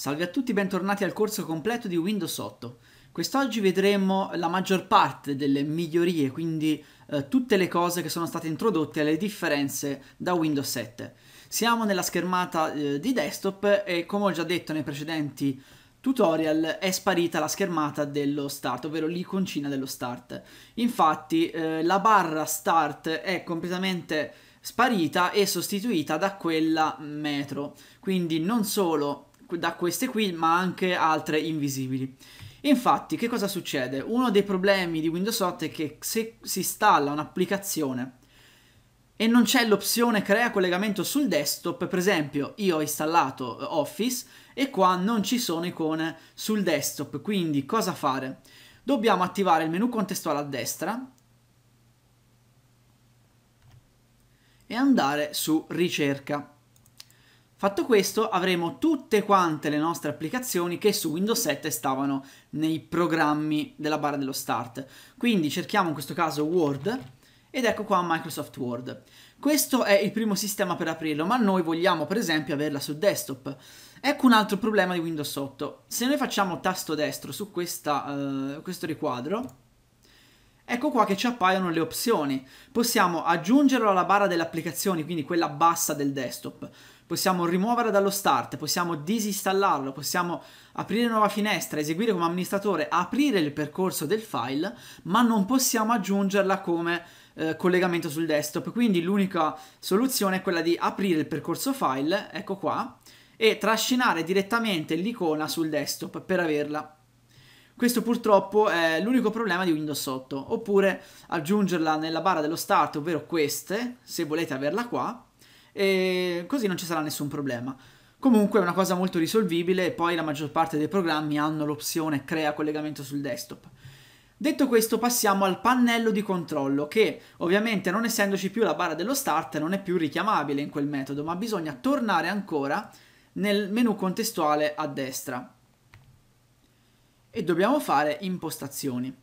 Salve a tutti, bentornati al corso completo di Windows 8. Quest'oggi vedremo la maggior parte delle migliorie, quindi eh, tutte le cose che sono state introdotte e le differenze da Windows 7. Siamo nella schermata eh, di desktop e come ho già detto nei precedenti tutorial è sparita la schermata dello start, ovvero l'iconcina dello start. Infatti eh, la barra start è completamente sparita e sostituita da quella metro, quindi non solo da queste qui, ma anche altre invisibili. Infatti, che cosa succede? Uno dei problemi di Windows 8 è che se si installa un'applicazione e non c'è l'opzione crea collegamento sul desktop, per esempio io ho installato eh, Office e qua non ci sono icone sul desktop, quindi cosa fare? Dobbiamo attivare il menu contestuale a destra e andare su ricerca. Fatto questo avremo tutte quante le nostre applicazioni che su Windows 7 stavano nei programmi della barra dello start. Quindi cerchiamo in questo caso Word ed ecco qua Microsoft Word. Questo è il primo sistema per aprirlo, ma noi vogliamo per esempio averla su desktop. Ecco un altro problema di Windows 8. Se noi facciamo tasto destro su questa, uh, questo riquadro, Ecco qua che ci appaiono le opzioni. Possiamo aggiungerlo alla barra delle applicazioni, quindi quella bassa del desktop possiamo rimuoverla dallo start, possiamo disinstallarlo, possiamo aprire nuova finestra, eseguire come amministratore, aprire il percorso del file, ma non possiamo aggiungerla come eh, collegamento sul desktop. Quindi l'unica soluzione è quella di aprire il percorso file, ecco qua, e trascinare direttamente l'icona sul desktop per averla. Questo purtroppo è l'unico problema di Windows 8, oppure aggiungerla nella barra dello start, ovvero queste, se volete averla qua, e così non ci sarà nessun problema. Comunque è una cosa molto risolvibile e poi la maggior parte dei programmi hanno l'opzione crea collegamento sul desktop. Detto questo passiamo al pannello di controllo che ovviamente non essendoci più la barra dello start non è più richiamabile in quel metodo ma bisogna tornare ancora nel menu contestuale a destra e dobbiamo fare impostazioni.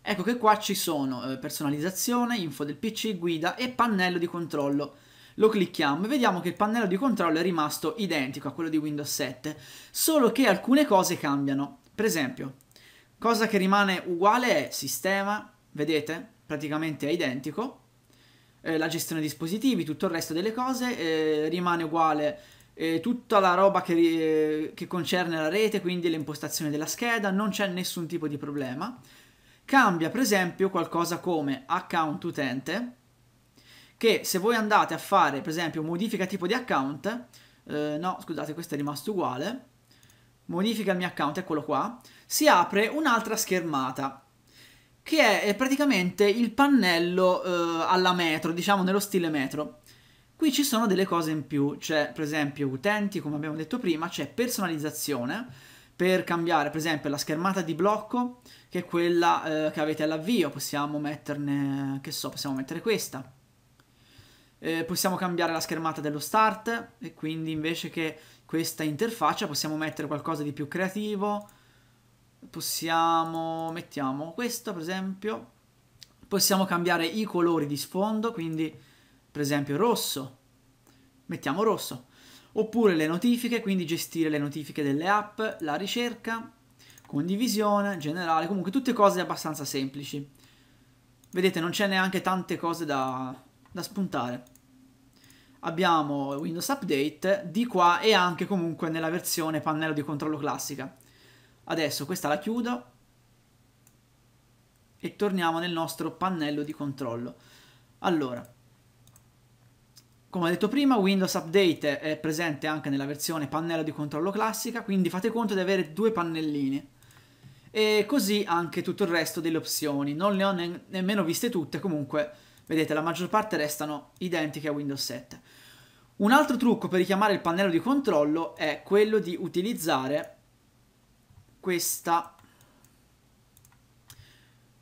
Ecco che qua ci sono eh, personalizzazione, info del PC, guida e pannello di controllo lo clicchiamo e vediamo che il pannello di controllo è rimasto identico a quello di Windows 7, solo che alcune cose cambiano. Per esempio, cosa che rimane uguale è sistema, vedete? Praticamente è identico. Eh, la gestione dei dispositivi, tutto il resto delle cose eh, rimane uguale eh, tutta la roba che, eh, che, concerne la rete, quindi l'impostazione della scheda, non c'è nessun tipo di problema. Cambia per esempio qualcosa come account utente, che se voi andate a fare per esempio modifica tipo di account, eh, no scusate questo è rimasto uguale, modifica il mio account, eccolo qua, si apre un'altra schermata che è praticamente il pannello eh, alla metro, diciamo nello stile metro. Qui ci sono delle cose in più, c'è per esempio utenti, come abbiamo detto prima, c'è personalizzazione per cambiare per esempio la schermata di blocco che è quella eh, che avete all'avvio, possiamo metterne, che so, possiamo mettere questa, eh, possiamo cambiare la schermata dello start e quindi invece che questa interfaccia possiamo mettere qualcosa di più creativo possiamo mettiamo questo per esempio possiamo cambiare i colori di sfondo quindi per esempio rosso mettiamo rosso oppure le notifiche quindi gestire le notifiche delle app la ricerca condivisione generale comunque tutte cose abbastanza semplici vedete non c'è neanche tante cose da da spuntare. Abbiamo Windows Update di qua e anche comunque nella versione pannello di controllo classica. Adesso questa la chiudo e torniamo nel nostro pannello di controllo. Allora, come ho detto prima, Windows Update è presente anche nella versione pannello di controllo classica, quindi fate conto di avere due pannellini. E così anche tutto il resto delle opzioni. Non le ho ne nemmeno viste tutte, comunque Vedete, la maggior parte restano identiche a Windows 7. Un altro trucco per richiamare il pannello di controllo è quello di utilizzare questa,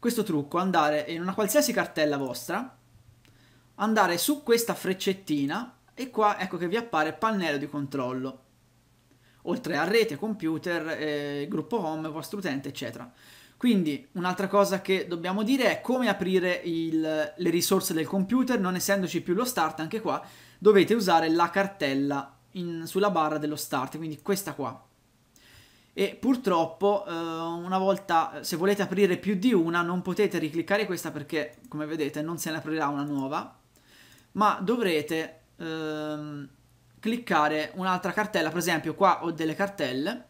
questo trucco, andare in una qualsiasi cartella vostra, andare su questa freccettina e qua ecco che vi appare pannello di controllo, oltre a rete, computer, eh, gruppo home, vostro utente, eccetera. Quindi un'altra cosa che dobbiamo dire è come aprire il, le risorse del computer, non essendoci più lo start, anche qua dovete usare la cartella in, sulla barra dello start, quindi questa qua. E purtroppo eh, una volta, se volete aprire più di una, non potete ricliccare questa perché, come vedete, non se ne aprirà una nuova, ma dovrete ehm, cliccare un'altra cartella, per esempio qua ho delle cartelle,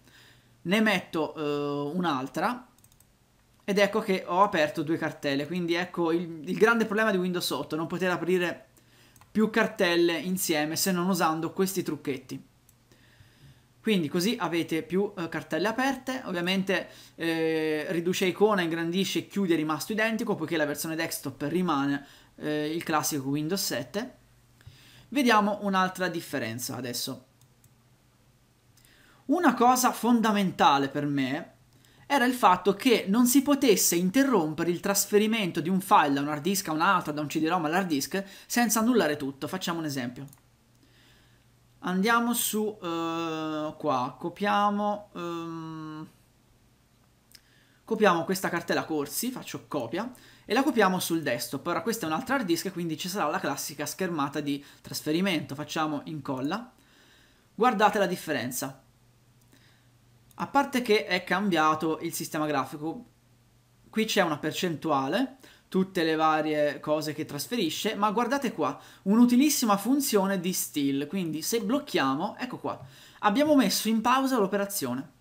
ne metto eh, un'altra ed ecco che ho aperto due cartelle, quindi ecco il, il grande problema di Windows 8, non poter aprire più cartelle insieme se non usando questi trucchetti. Quindi così avete più eh, cartelle aperte, ovviamente eh, riduce icona, ingrandisce e chiude è rimasto identico poiché la versione desktop rimane eh, il classico Windows 7. Vediamo un'altra differenza adesso. Una cosa fondamentale per me era il fatto che non si potesse interrompere il trasferimento di un file da un hard disk a un altro, da un CD-ROM all'hard disk, senza annullare tutto. Facciamo un esempio. Andiamo su uh, qua, copiamo, um, copiamo questa cartella corsi, faccio copia, e la copiamo sul desktop. Ora questa è un'altra hard disk, quindi ci sarà la classica schermata di trasferimento. Facciamo incolla. Guardate la differenza a parte che è cambiato il sistema grafico, qui c'è una percentuale, tutte le varie cose che trasferisce, ma guardate qua, un'utilissima funzione di still, quindi se blocchiamo, ecco qua, abbiamo messo in pausa l'operazione.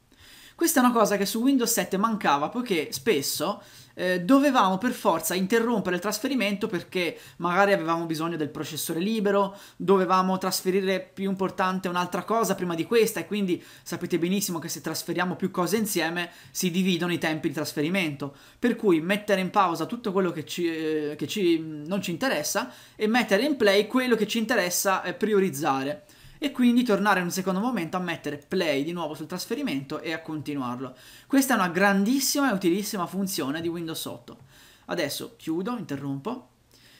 Questa è una cosa che su Windows 7 mancava, poiché spesso eh, dovevamo per forza interrompere il trasferimento perché magari avevamo bisogno del processore libero, dovevamo trasferire più importante un'altra cosa prima di questa e quindi sapete benissimo che se trasferiamo più cose insieme si dividono i tempi di trasferimento. Per cui mettere in pausa tutto quello che, ci, eh, che ci, non ci interessa e mettere in play quello che ci interessa eh, priorizzare e quindi tornare in un secondo momento a mettere play di nuovo sul trasferimento e a continuarlo. Questa è una grandissima e utilissima funzione di Windows 8. Adesso chiudo, interrompo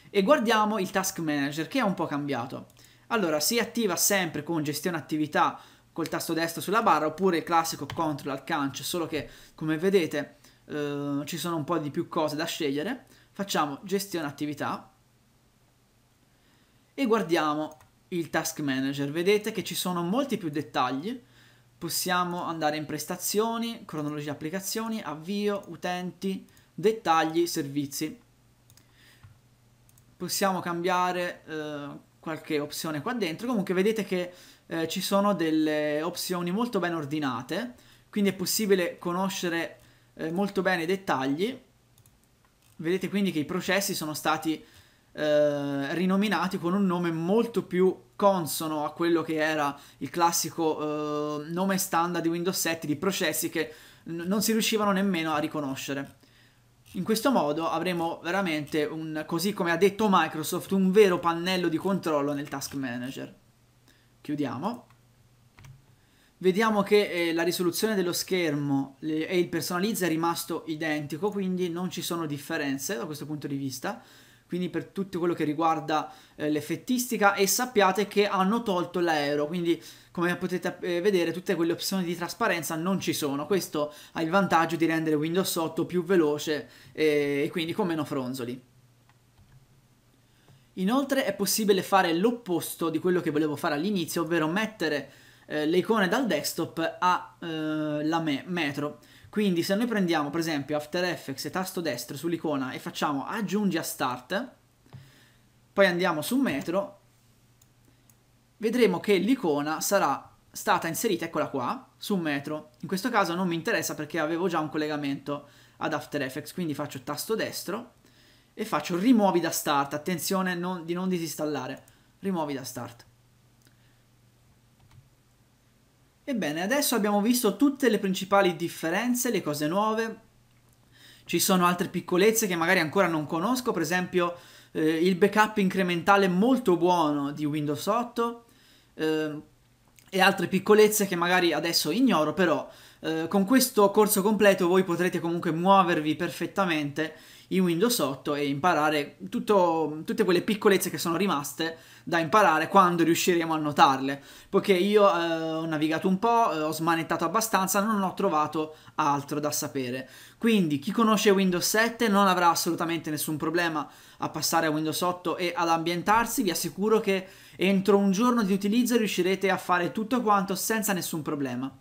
e guardiamo il task manager che è un po' cambiato. Allora si attiva sempre con gestione attività col tasto destro sulla barra oppure il classico control al canc, solo che come vedete eh, ci sono un po' di più cose da scegliere. Facciamo gestione attività e guardiamo il task manager. Vedete che ci sono molti più dettagli. Possiamo andare in prestazioni, cronologia applicazioni, avvio, utenti, dettagli, servizi. Possiamo cambiare eh, qualche opzione qua dentro. Comunque vedete che eh, ci sono delle opzioni molto ben ordinate, quindi è possibile conoscere eh, molto bene i dettagli. Vedete quindi che i processi sono stati eh, rinominati con un nome molto più consono a quello che era il classico eh, nome standard di Windows 7 di processi che n- non si riuscivano nemmeno a riconoscere. In questo modo avremo veramente un, così come ha detto Microsoft, un vero pannello di controllo nel task manager. Chiudiamo. Vediamo che eh, la risoluzione dello schermo le, e il personalizza è rimasto identico, quindi non ci sono differenze da questo punto di vista quindi per tutto quello che riguarda eh, l'effettistica e sappiate che hanno tolto l'aereo, quindi come potete eh, vedere tutte quelle opzioni di trasparenza non ci sono, questo ha il vantaggio di rendere Windows 8 più veloce eh, e quindi con meno fronzoli. Inoltre è possibile fare l'opposto di quello che volevo fare all'inizio, ovvero mettere eh, le icone dal desktop alla eh, me metro. Quindi se noi prendiamo per esempio After Effects e tasto destro sull'icona e facciamo aggiungi a start, poi andiamo su metro, vedremo che l'icona sarà stata inserita, eccola qua, su metro. In questo caso non mi interessa perché avevo già un collegamento ad After Effects, quindi faccio tasto destro e faccio rimuovi da start, attenzione non, di non disinstallare, rimuovi da start. Ebbene, adesso abbiamo visto tutte le principali differenze, le cose nuove. Ci sono altre piccolezze che magari ancora non conosco, per esempio eh, il backup incrementale molto buono di Windows 8 eh, e altre piccolezze che magari adesso ignoro, però eh, con questo corso completo voi potrete comunque muovervi perfettamente in Windows 8 e imparare tutto, tutte quelle piccolezze che sono rimaste da imparare quando riusciremo a notarle. Poiché io eh, ho navigato un po', eh, ho smanettato abbastanza, non ho trovato altro da sapere. Quindi chi conosce Windows 7 non avrà assolutamente nessun problema a passare a Windows 8 e ad ambientarsi, vi assicuro che entro un giorno di utilizzo riuscirete a fare tutto quanto senza nessun problema.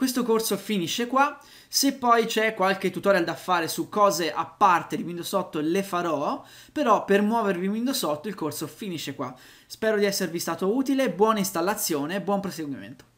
Questo corso finisce qua, se poi c'è qualche tutorial da fare su cose a parte di Windows 8 le farò, però per muovervi in Windows 8 il corso finisce qua. Spero di esservi stato utile, buona installazione e buon proseguimento.